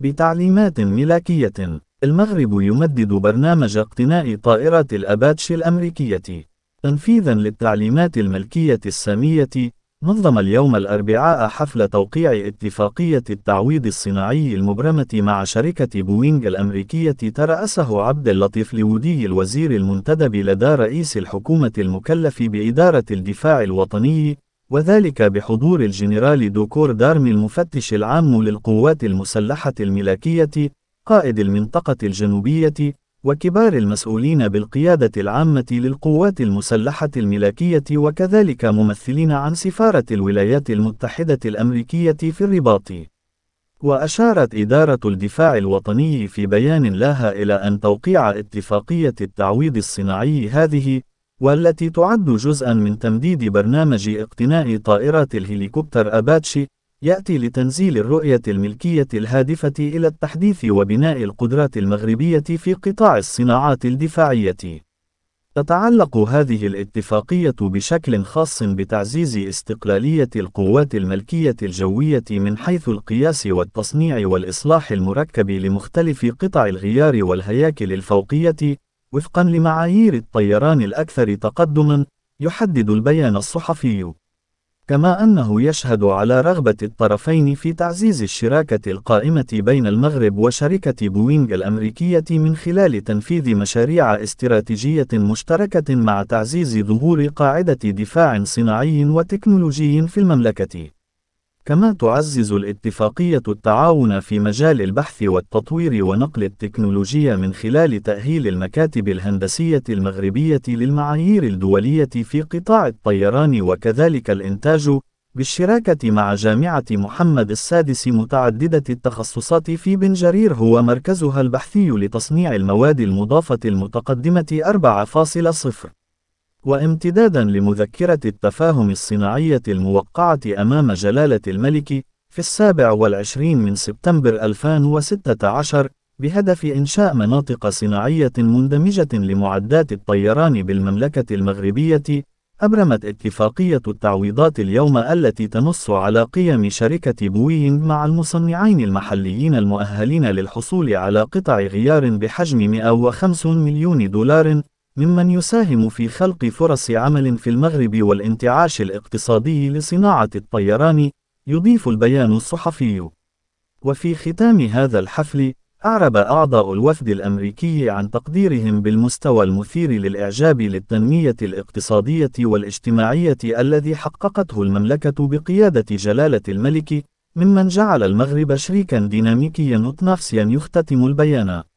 بتعليمات ملاكية المغرب يمدد برنامج اقتناء طائرات الأباتش الأمريكية تنفيذا للتعليمات الملكية السامية نظم اليوم الأربعاء حفل توقيع اتفاقية التعويض الصناعي المبرمة مع شركة بوينغ الأمريكية ترأسه عبد اللطيف لودي الوزير المنتدب لدى رئيس الحكومة المكلف بإدارة الدفاع الوطني وذلك بحضور الجنرال دوكور دارمي المفتش العام للقوات المسلحة الملاكية، قائد المنطقة الجنوبية، وكبار المسؤولين بالقيادة العامة للقوات المسلحة الملاكية وكذلك ممثلين عن سفارة الولايات المتحدة الأمريكية في الرباط. وأشارت إدارة الدفاع الوطني في بيان لها إلى أن توقيع اتفاقية التعويض الصناعي هذه والتي تعد جزءا من تمديد برنامج اقتناء طائرات الهليكوبتر أباتشي يأتي لتنزيل الرؤية الملكية الهادفة إلى التحديث وبناء القدرات المغربية في قطاع الصناعات الدفاعية. تتعلق هذه الاتفاقية بشكل خاص بتعزيز استقلالية القوات الملكية الجوية من حيث القياس والتصنيع والإصلاح المركب لمختلف قطع الغيار والهياكل الفوقية، وفقا لمعايير الطيران الأكثر تقدما يحدد البيان الصحفي كما أنه يشهد على رغبة الطرفين في تعزيز الشراكة القائمة بين المغرب وشركة بوينغ الأمريكية من خلال تنفيذ مشاريع استراتيجية مشتركة مع تعزيز ظهور قاعدة دفاع صناعي وتكنولوجي في المملكة كما تعزز الاتفاقية التعاون في مجال البحث والتطوير ونقل التكنولوجيا من خلال تأهيل المكاتب الهندسية المغربية للمعايير الدولية في قطاع الطيران وكذلك الإنتاج، بالشراكة مع جامعة محمد السادس متعددة التخصصات في بنجرير هو مركزها البحثي لتصنيع المواد المضافة المتقدمة 4.0 وامتدادا لمذكرة التفاهم الصناعية الموقعة أمام جلالة الملك في السابع والعشرين من سبتمبر 2016 بهدف إنشاء مناطق صناعية مندمجة لمعدات الطيران بالمملكة المغربية أبرمت اتفاقية التعويضات اليوم التي تنص على قيم شركة بوينغ مع المصنعين المحليين المؤهلين للحصول على قطع غيار بحجم 105 مليون دولار ممن يساهم في خلق فرص عمل في المغرب والانتعاش الاقتصادي لصناعة الطيران، يضيف البيان الصحفي. وفي ختام هذا الحفل، أعرب أعضاء الوفد الأمريكي عن تقديرهم بالمستوى المثير للإعجاب للتنمية الاقتصادية والاجتماعية الذي حققته المملكة بقيادة جلالة الملك، ممن جعل المغرب شريكا ديناميكيا متنافسيا يختتم البيان.